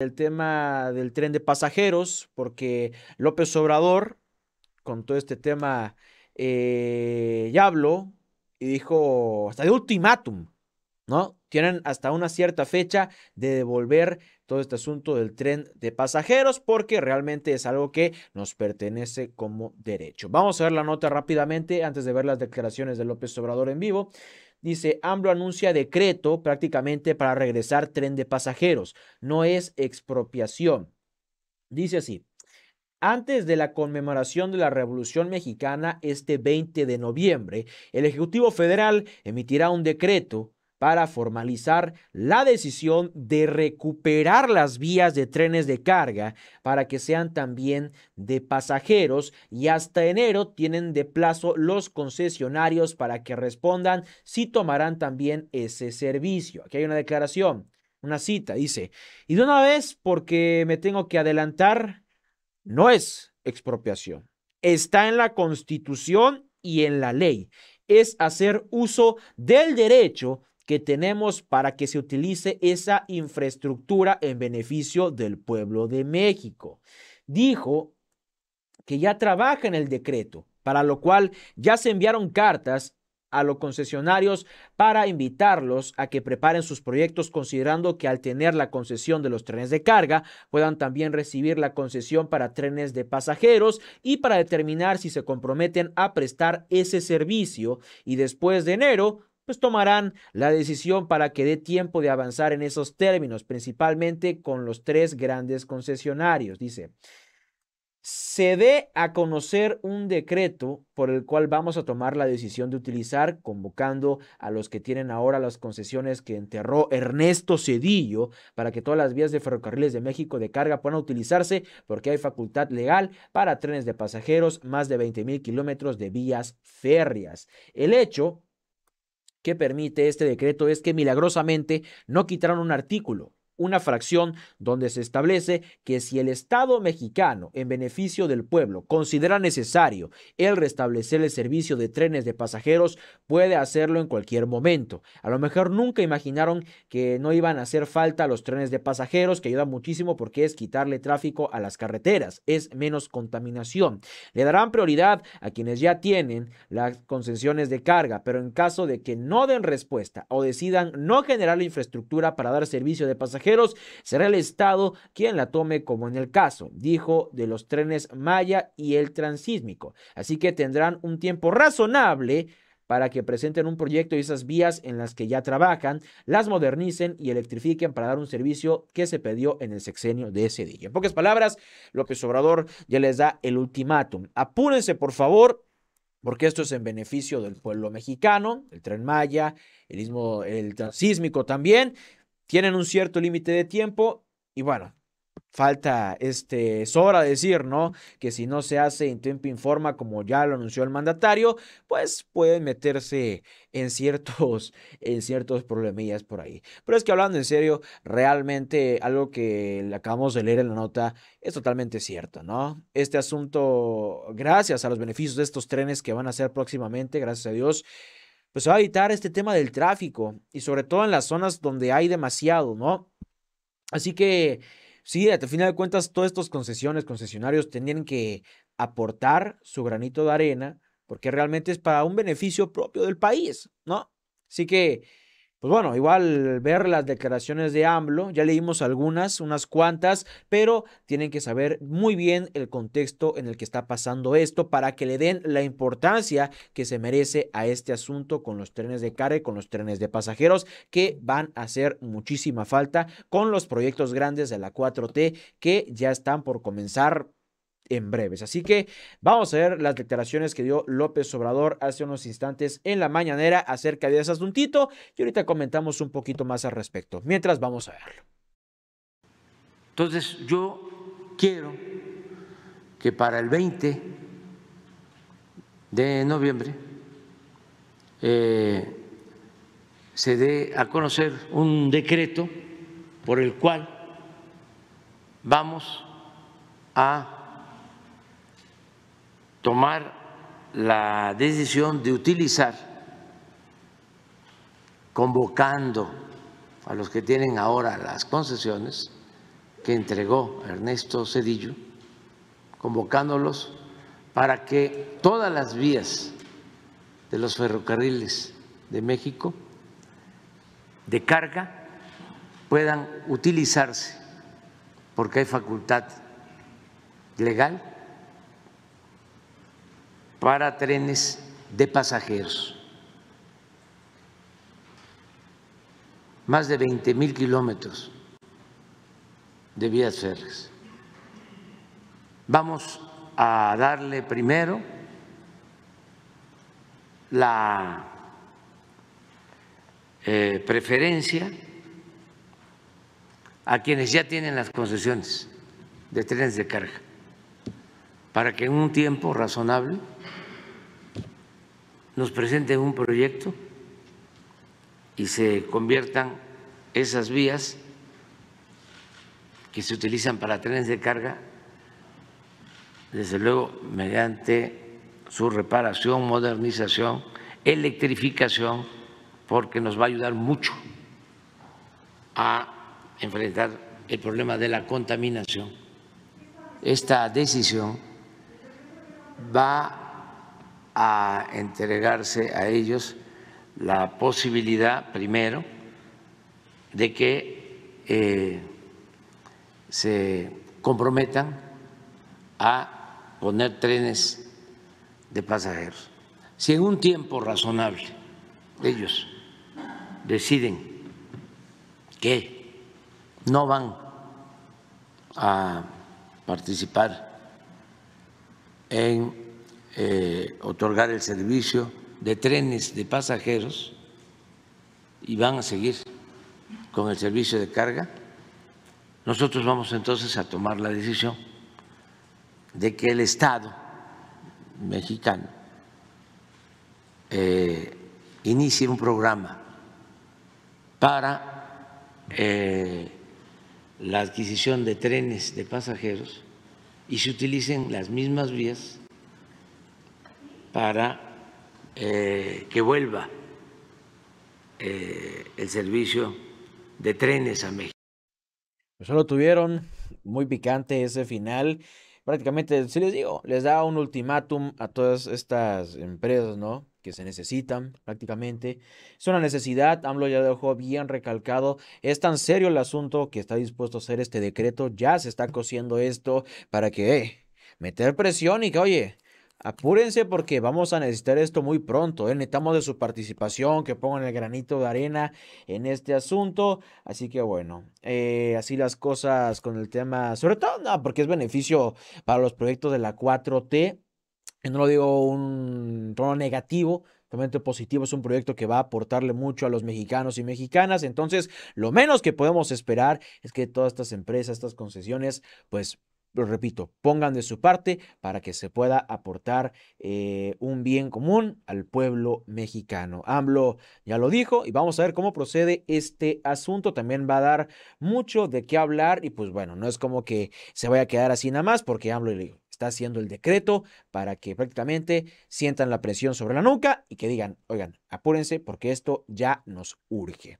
el tema del tren de pasajeros, porque López Obrador, con todo este tema, eh, ya habló y dijo hasta de ultimátum, ¿no? Tienen hasta una cierta fecha de devolver todo este asunto del tren de pasajeros porque realmente es algo que nos pertenece como derecho. Vamos a ver la nota rápidamente antes de ver las declaraciones de López Obrador en vivo dice, AMLO anuncia decreto prácticamente para regresar tren de pasajeros, no es expropiación. Dice así, antes de la conmemoración de la Revolución Mexicana este 20 de noviembre, el Ejecutivo Federal emitirá un decreto para formalizar la decisión de recuperar las vías de trenes de carga para que sean también de pasajeros y hasta enero tienen de plazo los concesionarios para que respondan si tomarán también ese servicio. Aquí hay una declaración, una cita, dice, y de una vez porque me tengo que adelantar, no es expropiación, está en la constitución y en la ley es hacer uso del derecho que tenemos para que se utilice esa infraestructura en beneficio del pueblo de México. Dijo que ya trabaja en el decreto, para lo cual ya se enviaron cartas a los concesionarios para invitarlos a que preparen sus proyectos considerando que al tener la concesión de los trenes de carga puedan también recibir la concesión para trenes de pasajeros y para determinar si se comprometen a prestar ese servicio y después de enero pues tomarán la decisión para que dé tiempo de avanzar en esos términos, principalmente con los tres grandes concesionarios, dice. Se dé a conocer un decreto por el cual vamos a tomar la decisión de utilizar, convocando a los que tienen ahora las concesiones que enterró Ernesto Cedillo, para que todas las vías de ferrocarriles de México de carga puedan utilizarse, porque hay facultad legal para trenes de pasajeros, más de 20 mil kilómetros de vías férreas. El hecho que permite este decreto es que milagrosamente no quitaron un artículo una fracción donde se establece que si el Estado mexicano, en beneficio del pueblo, considera necesario el restablecer el servicio de trenes de pasajeros, puede hacerlo en cualquier momento. A lo mejor nunca imaginaron que no iban a hacer falta los trenes de pasajeros, que ayuda muchísimo porque es quitarle tráfico a las carreteras, es menos contaminación. Le darán prioridad a quienes ya tienen las concesiones de carga, pero en caso de que no den respuesta o decidan no generar la infraestructura para dar servicio de pasajeros, será el Estado quien la tome como en el caso, dijo, de los trenes Maya y el Transísmico. Así que tendrán un tiempo razonable para que presenten un proyecto y esas vías en las que ya trabajan, las modernicen y electrifiquen para dar un servicio que se pidió en el sexenio de ese día, En pocas palabras, López Obrador ya les da el ultimátum. Apúrense, por favor, porque esto es en beneficio del pueblo mexicano, el tren Maya, el mismo el transísmico también tienen un cierto límite de tiempo y bueno, falta, este, sobra decir, ¿no? Que si no se hace en tiempo forma como ya lo anunció el mandatario, pues pueden meterse en ciertos, en ciertos problemillas por ahí. Pero es que hablando en serio, realmente algo que acabamos de leer en la nota es totalmente cierto, ¿no? Este asunto, gracias a los beneficios de estos trenes que van a ser próximamente, gracias a Dios, pues va a evitar este tema del tráfico y sobre todo en las zonas donde hay demasiado, ¿no? Así que sí, al final de cuentas, todos estos concesiones, concesionarios tenían que aportar su granito de arena porque realmente es para un beneficio propio del país, ¿no? Así que pues bueno, igual ver las declaraciones de AMLO, ya leímos algunas, unas cuantas, pero tienen que saber muy bien el contexto en el que está pasando esto para que le den la importancia que se merece a este asunto con los trenes de carga y con los trenes de pasajeros que van a hacer muchísima falta con los proyectos grandes de la 4T que ya están por comenzar en breves. Así que vamos a ver las declaraciones que dio López Obrador hace unos instantes en la mañanera acerca de ese asuntito y ahorita comentamos un poquito más al respecto. Mientras vamos a verlo. Entonces yo quiero que para el 20 de noviembre eh, se dé a conocer un decreto por el cual vamos a tomar la decisión de utilizar, convocando a los que tienen ahora las concesiones que entregó Ernesto Cedillo, convocándolos para que todas las vías de los ferrocarriles de México de carga puedan utilizarse, porque hay facultad legal para trenes de pasajeros, más de 20 mil kilómetros de vías férreas. Vamos a darle primero la eh, preferencia a quienes ya tienen las concesiones de trenes de carga para que en un tiempo razonable nos presenten un proyecto y se conviertan esas vías que se utilizan para trenes de carga, desde luego mediante su reparación, modernización, electrificación, porque nos va a ayudar mucho a enfrentar el problema de la contaminación. Esta decisión va a entregarse a ellos la posibilidad, primero, de que eh, se comprometan a poner trenes de pasajeros. Si en un tiempo razonable ellos deciden que no van a participar en eh, otorgar el servicio de trenes de pasajeros y van a seguir con el servicio de carga, nosotros vamos entonces a tomar la decisión de que el Estado mexicano eh, inicie un programa para eh, la adquisición de trenes de pasajeros y se utilicen las mismas vías para eh, que vuelva eh, el servicio de trenes a México. Solo pues lo tuvieron muy picante ese final. Prácticamente, si les digo, les da un ultimátum a todas estas empresas, ¿no? que se necesitan prácticamente. Es una necesidad, AMLO ya dejó bien recalcado, es tan serio el asunto que está dispuesto a hacer este decreto, ya se está cosiendo esto para que eh, meter presión y que, oye, apúrense porque vamos a necesitar esto muy pronto, eh, necesitamos de su participación, que pongan el granito de arena en este asunto, así que bueno, eh, así las cosas con el tema, sobre todo, porque es beneficio para los proyectos de la 4T, no lo digo un tono negativo, totalmente positivo, es un proyecto que va a aportarle mucho a los mexicanos y mexicanas, entonces lo menos que podemos esperar es que todas estas empresas, estas concesiones, pues lo repito, pongan de su parte para que se pueda aportar eh, un bien común al pueblo mexicano. AMLO ya lo dijo y vamos a ver cómo procede este asunto. También va a dar mucho de qué hablar y pues bueno, no es como que se vaya a quedar así nada más porque AMLO le dijo, está haciendo el decreto para que prácticamente sientan la presión sobre la nuca y que digan, oigan, apúrense porque esto ya nos urge.